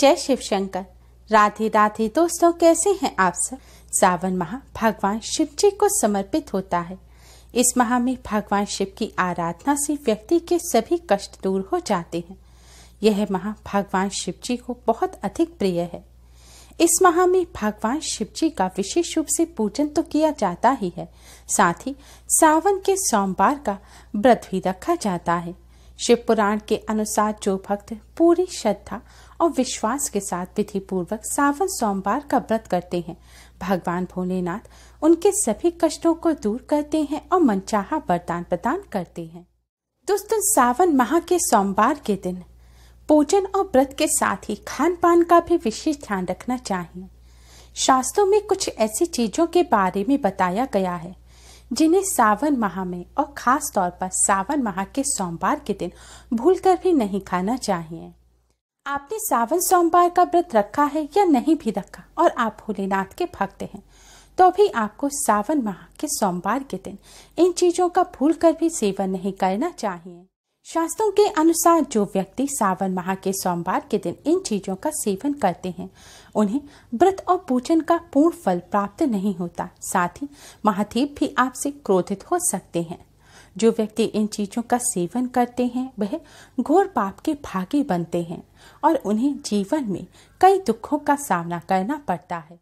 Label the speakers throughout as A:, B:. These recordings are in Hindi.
A: जय शिव शंकर राधे राधे दोस्तों कैसे हैं आप सब सावन माह भगवान शिव जी को समर्पित होता है इस माह में भगवान शिव की आराधना से व्यक्ति के सभी कष्ट दूर हो जाते हैं यह माह भगवान शिव जी को बहुत अधिक प्रिय है इस माह में भगवान शिव जी का विशेष रूप से पूजन तो किया जाता ही है साथ ही सावन के सोमवार का व्रत भी रखा जाता है शिव पुराण के अनुसार जो भक्त पूरी श्रद्धा और विश्वास के साथ विधि पूर्वक सावन सोमवार का व्रत करते हैं भगवान भोलेनाथ उनके सभी कष्टों को दूर करते हैं और मनचाहा वरदान प्रदान करते हैं दोस्तों सावन माह के सोमवार के दिन पूजन और व्रत के साथ ही खान पान का भी विशेष ध्यान रखना चाहिए शास्त्रों में कुछ ऐसी चीजों के बारे में बताया गया है जिन्हें सावन माह में और खास तौर पर सावन माह के सोमवार के दिन भूलकर भी नहीं खाना चाहिए आपने सावन सोमवार का व्रत रखा है या नहीं भी रखा और आप भोलेनाथ के भक्त हैं तो भी आपको सावन माह के सोमवार के दिन इन चीजों का भूल कर भी सेवन नहीं करना चाहिए शास्त्रों के अनुसार जो व्यक्ति सावन माह के सोमवार के दिन इन चीजों का सेवन करते हैं उन्हें व्रत और पूजन का पूर्ण फल प्राप्त नहीं होता साथ ही महादेव भी आपसे क्रोधित हो सकते हैं जो व्यक्ति इन चीजों का सेवन करते हैं वह घोर पाप के भागी बनते हैं और उन्हें जीवन में कई दुखों का सामना करना पड़ता है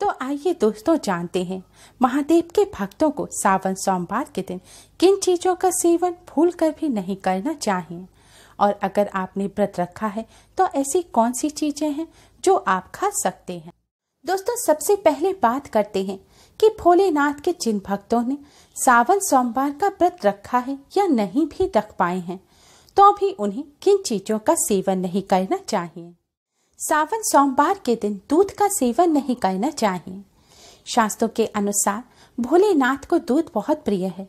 A: तो आइए दोस्तों जानते हैं महादेव के भक्तों को सावन सोमवार के दिन किन चीजों का सेवन भूल कर भी नहीं करना चाहिए और अगर आपने व्रत रखा है तो ऐसी कौन सी चीजें हैं जो आप खा सकते हैं दोस्तों सबसे पहले बात करते हैं कि भोलेनाथ के जिन भक्तों ने सावन सोमवार का व्रत रखा है या नहीं भी रख पाए हैं तो भी उन्हें किन चीजों का सेवन नहीं करना चाहिए सावन सोमवार के दिन दूध का सेवन नहीं करना चाहिए शास्त्रों के अनुसार भोलेनाथ को दूध बहुत प्रिय है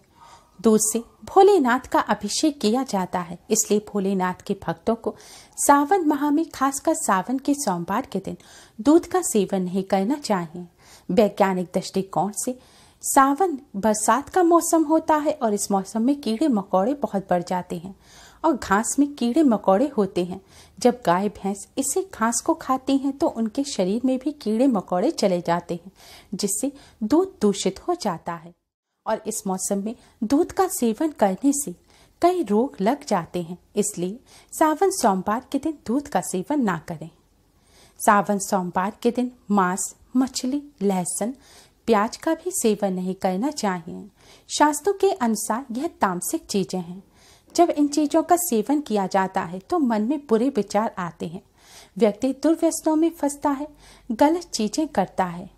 A: दूध से भोलेनाथ का अभिषेक किया जाता है इसलिए भोलेनाथ के भक्तों को सावन माह में खासकर सावन के सोमवार के दिन दूध का सेवन नहीं करना चाहिए वैज्ञानिक दृष्टिकोण से सावन बरसात का मौसम होता है और इस मौसम में कीड़े मकोड़े बहुत बढ़ जाते हैं और घास में कीड़े मकोड़े होते हैं जब गाय भैंस इसे घास को खाती हैं तो उनके शरीर में भी कीड़े मकोड़े चले जाते हैं जिससे दूध दूषित हो जाता है और इस मौसम में दूध का सेवन करने से कई रोग लग जाते हैं इसलिए सावन सोमवार के दिन दूध का सेवन ना करें सावन सोमवार के दिन मांस मछली लहसुन प्याज का भी सेवन नहीं करना चाहिए शास्त्रों के अनुसार यह तामसिक चीजें हैं जब इन चीजों का सेवन किया जाता है तो मन में बुरे विचार आते हैं व्यक्ति दुर्व्यस्तों में फंसता है गलत चीजें करता है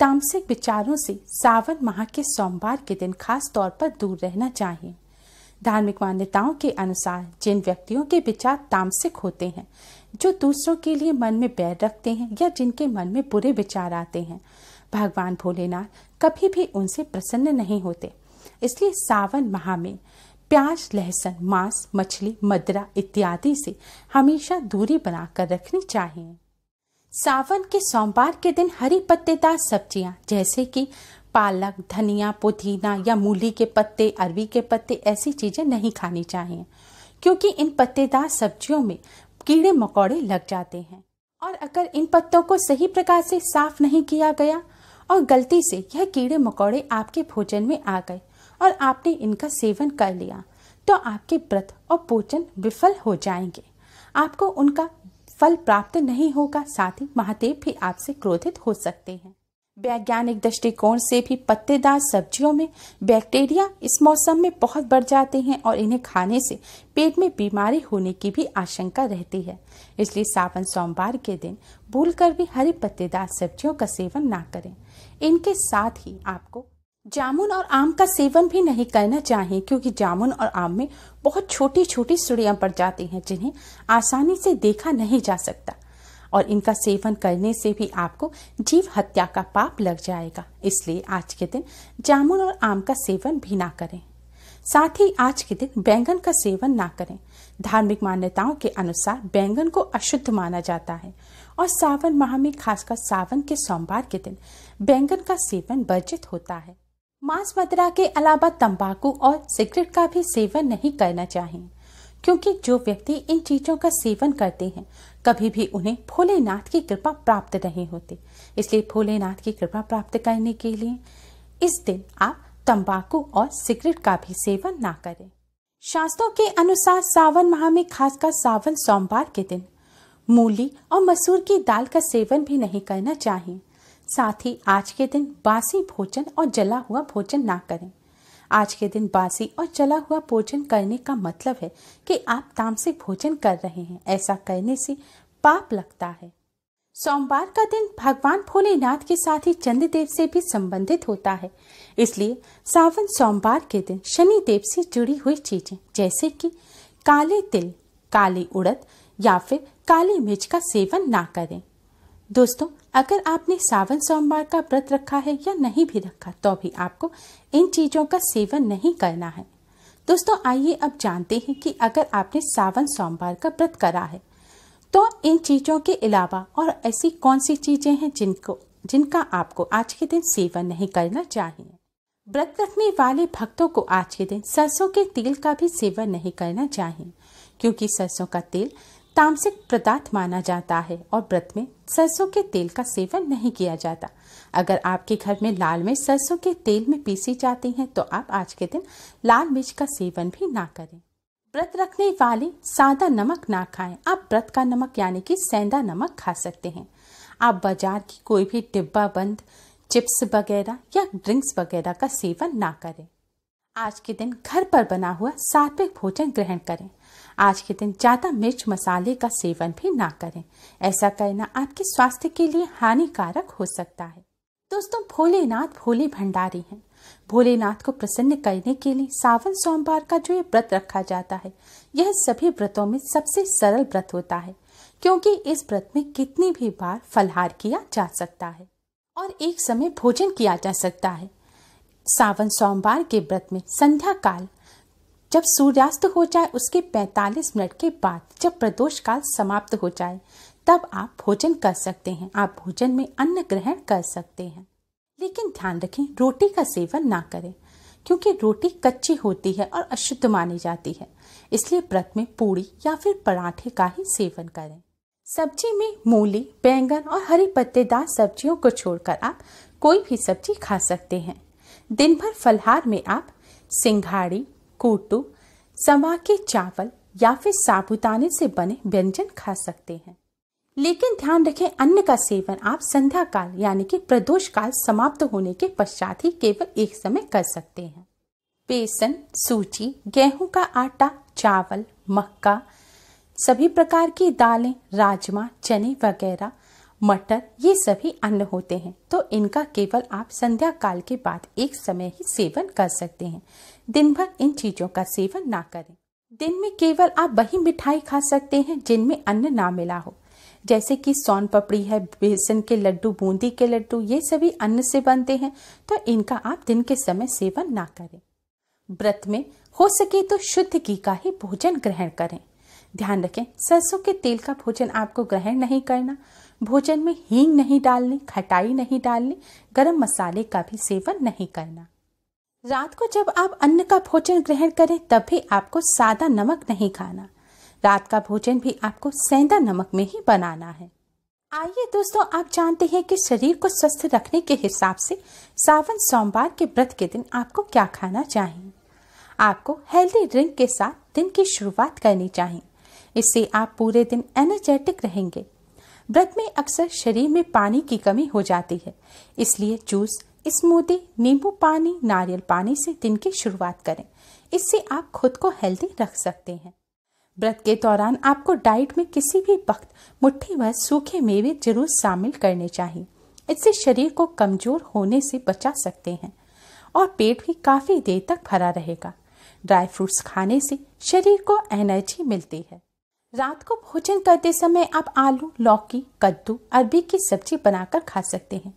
A: तामसिक विचारों से सावन माह के सोमवार के दिन खास तौर पर दूर रहना चाहिए धार्मिक मान्यताओं के अनुसार जिन व्यक्तियों के विचार तामसिक होते हैं जो दूसरों के लिए मन में बैर रखते हैं या जिनके मन में बुरे विचार आते हैं भगवान भोलेनाथ कभी भी उनसे प्रसन्न नहीं होते इसलिए सावन माह में प्याज लहसुन मांस मछली मदरा इत्यादि से हमेशा दूरी बनाकर रखनी चाहिए सावन के सोमवार के दिन हरी पत्तेदार सब्जियां जैसे कि पालक धनिया पुदीना या मूली के पत्ते अरबी के पत्ते ऐसी चीज़ें नहीं खानी चाहिए क्योंकि इन पत्तेदार सब्जियों में कीड़े मकोड़े लग जाते हैं और अगर इन पत्तों को सही प्रकार से साफ नहीं किया गया और गलती से यह कीड़े मकोड़े आपके भोजन में आ गए और आपने इनका सेवन कर लिया तो आपके व्रत और पोचन विफल हो जाएंगे आपको उनका फल प्राप्त नहीं होगा साथ ही महादेव भी आपसे क्रोधित हो सकते हैं वैज्ञानिक दृष्टिकोण से भी पत्तेदार सब्जियों में बैक्टीरिया इस मौसम में बहुत बढ़ जाते हैं और इन्हें खाने से पेट में बीमारी होने की भी आशंका रहती है इसलिए सावन सोमवार के दिन भूल कर भी हरी पत्तेदार सब्जियों का सेवन ना करें इनके साथ ही आपको जामुन और आम का सेवन भी नहीं करना चाहिए क्योंकि जामुन और आम में बहुत छोटी छोटी सुड़ियां पड़ जाती हैं जिन्हें आसानी से देखा नहीं जा सकता और इनका सेवन करने से भी आपको जीव हत्या का पाप लग जाएगा इसलिए आज के दिन जामुन और आम का सेवन भी ना करें साथ ही आज के दिन बैंगन का सेवन ना करें धार्मिक मान्यताओं के अनुसार बैंगन को अशुद्ध माना जाता है और सावन माह में खासकर सावन के सोमवार के दिन बैंगन का सेवन वर्जित होता है मांस मदरा के अलावा तंबाकू और सिगरेट का भी सेवन नहीं करना चाहिए क्योंकि जो व्यक्ति इन चीजों का सेवन करते हैं कभी भी उन्हें भोलेनाथ की कृपा प्राप्त नहीं होती इसलिए भोलेनाथ की कृपा प्राप्त करने के लिए इस दिन आप तंबाकू और सिगरेट का भी सेवन ना करें शास्त्रों के अनुसार सावन माह में खासकर सावन सोमवार के दिन मूली और मसूर की दाल का सेवन भी नहीं करना चाहिए साथ ही आज के दिन बासी भोजन और जला हुआ भोजन ना करें आज के दिन बासी और जला हुआ भोजन करने का मतलब है कि आप तामसिक भोजन कर रहे हैं ऐसा करने से पाप लगता है सोमवार का दिन भगवान भोलेनाथ के साथ ही चंद्रदेव से भी संबंधित होता है इसलिए सावन सोमवार के दिन शनि देव से जुड़ी हुई चीजें जैसे कि काले तिल काली उड़द या फिर काली मिर्च का सेवन ना करें दोस्तों अगर आपने सावन सोमवार का व्रत रखा है या नहीं भी रखा तो भी आपको इन चीज़ों का सेवन नहीं करना है दोस्तों आइए अब जानते हैं कि अगर आपने सावन सोमवार का व्रत करा है तो इन चीज़ों के अलावा और ऐसी कौन सी चीज़ें हैं जिनको जिनका आपको आज के दिन सेवन नहीं करना चाहिए व्रत रखने वाले भक्तों को आज के दिन सरसों के तेल का भी सेवन नहीं करना चाहिए क्योंकि सरसों का तेल तामसिक प्रदार्थ माना जाता है और व्रत में सरसों के तेल का सेवन नहीं किया जाता अगर आपके घर में लाल मिर्च सरसों के तेल में पीसी जाती है तो आप आज के दिन लाल मिर्च का सेवन भी ना करें व्रत रखने वाले सादा नमक ना खाएं आप व्रत का नमक यानी कि सेंधा नमक खा सकते हैं आप बाजार की कोई भी डिब्बा बंद चिप्स वगैरह या ड्रिंक्स वगैरह का सेवन ना करें आज के दिन घर पर बना हुआ सात्विक भोजन ग्रहण करें आज के दिन ज़्यादा मिर्च मसाले का सेवन भी ना करें ऐसा करना आपके स्वास्थ्य के लिए हानिकारक हो सकता है दोस्तों भोलेनाथ भोले भंडारी हैं भोलेनाथ को प्रसन्न करने के लिए सावन सोमवार का जो ये व्रत रखा जाता है यह सभी व्रतों में सबसे सरल व्रत होता है क्योंकि इस व्रत में कितनी भी बार फलहार किया जा सकता है और एक समय भोजन किया जा सकता है सावन सोमवार के व्रत में संध्या काल जब सूर्यास्त हो जाए उसके 45 मिनट के बाद जब प्रदोष काल समाप्त हो जाए तब आप भोजन कर सकते हैं आप भोजन में अन्न ग्रहण कर सकते हैं लेकिन ध्यान रखें रोटी का सेवन ना करें क्योंकि रोटी कच्ची होती है और अशुद्ध मानी जाती है इसलिए व्रत में पूड़ी या फिर पराठे का ही सेवन करें सब्जी में मूली बैंगन और हरी पत्तेदार सब्जियों को छोड़कर आप कोई भी सब्जी खा सकते हैं दिन भर फलहार में आप सिंघाड़ी कोटू समा के चावल या फिर साबुदाने से बने व्यंजन खा सकते हैं लेकिन ध्यान रखें अन्न का सेवन आप संध्या काल यानी कि प्रदोष काल समाप्त होने के पश्चात ही केवल एक समय कर सकते हैं बेसन सूजी गेहूं का आटा चावल मक्का सभी प्रकार की दालें राजमा चने वगैरह मटर ये सभी अन्न होते हैं तो इनका केवल आप संध्या काल के बाद एक समय ही सेवन कर सकते हैं दिन भर इन चीजों का सेवन ना करें दिन में केवल आप वही मिठाई खा सकते हैं जिनमें अन्न ना मिला हो जैसे कि सोन पपड़ी है बेसन के लड्डू बूंदी के लड्डू ये सभी अन्न से बनते हैं तो इनका आप दिन के समय सेवन ना करें व्रत में हो सके तो शुद्ध घी का ही भोजन ग्रहण करें ध्यान रखें सरसों के तेल का भोजन आपको ग्रहण नहीं करना भोजन में हींग नहीं डालनी खटाई नहीं डालनी गरम मसाले का भी सेवन नहीं करना रात को जब आप अन्न का भोजन ग्रहण करें तब भी आपको सादा नमक नहीं खाना रात का भोजन भी आपको सेंधा नमक में ही बनाना है आइए दोस्तों आप जानते हैं कि शरीर को स्वस्थ रखने के हिसाब से सावन सोमवार के व्रत के दिन आपको क्या खाना चाहिए आपको हेल्दी ड्रिंक के साथ दिन की शुरुआत करनी चाहिए इससे आप पूरे दिन एनर्जेटिक रहेंगे व्रत में अक्सर शरीर में पानी की कमी हो जाती है इसलिए जूस स्मूदी नींबू पानी नारियल पानी से दिन की शुरुआत करें इससे आप खुद को हेल्दी रख सकते हैं व्रत के दौरान आपको डाइट में किसी भी वक्त मुट्ठी भर सूखे मेवे जरूर शामिल करने चाहिए इससे शरीर को कमजोर होने से बचा सकते हैं और पेट भी काफ़ी देर तक भरा रहेगा ड्राई फ्रूट्स खाने से शरीर को एनर्जी मिलती है रात को भोजन करते समय आप आलू लौकी कद्दू अरबी की सब्जी बनाकर खा सकते हैं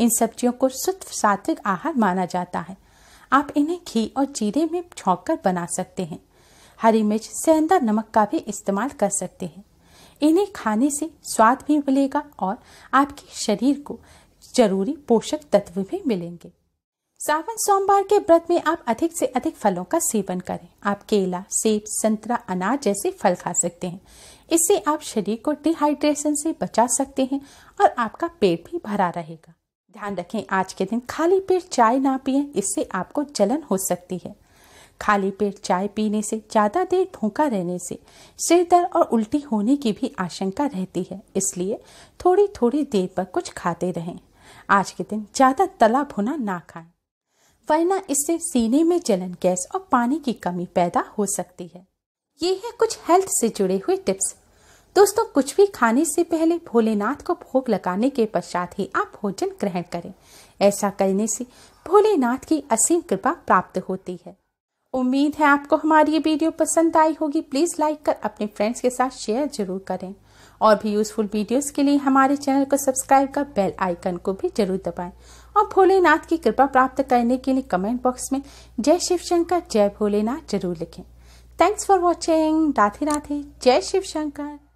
A: इन सब्जियों को शुद्ध सात्विक आहार माना जाता है आप इन्हें घी और जीरे में छोंक कर बना सकते हैं हरी मिर्च सेंधा नमक का भी इस्तेमाल कर सकते हैं इन्हें खाने से स्वाद भी मिलेगा और आपके शरीर को जरूरी पोषक तत्व भी मिलेंगे सावन सोमवार के व्रत में आप अधिक से अधिक फलों का सेवन करें आप केला सेब संतरा अनार जैसे फल खा सकते हैं इससे आप शरीर को डिहाइड्रेशन से बचा सकते हैं और आपका पेट भी भरा रहेगा ध्यान रखें आज के दिन खाली पेट चाय ना पिए इससे आपको जलन हो सकती है खाली पेट चाय पीने से ज़्यादा देर भूखा रहने से सिर दर्द और उल्टी होने की भी आशंका रहती है इसलिए थोड़ी थोड़ी देर पर कुछ खाते रहें आज के दिन ज़्यादा तला भुना ना खाएं वरना इससे सीने में जलन गैस और पानी की कमी पैदा हो सकती है ये है कुछ हेल्थ से जुड़े हुए टिप्स दोस्तों कुछ भी खाने से पहले भोलेनाथ को भोग लगाने के पश्चात ही आप भोजन ग्रहण करें ऐसा करने से भोलेनाथ की असीम कृपा प्राप्त होती है उम्मीद है आपको हमारी ये वीडियो पसंद आई होगी प्लीज़ लाइक कर अपने फ्रेंड्स के साथ शेयर जरूर करें और भी यूजफुल वीडियोस के लिए हमारे चैनल को सब्सक्राइब कर बेल आइकन को भी जरूर दबाएं और भोलेनाथ की कृपा प्राप्त करने के लिए कमेंट बॉक्स में जय शिव शंकर जय भोलेनाथ जरूर लिखें thanks for watching Radhe Radhe जय शिव शंकर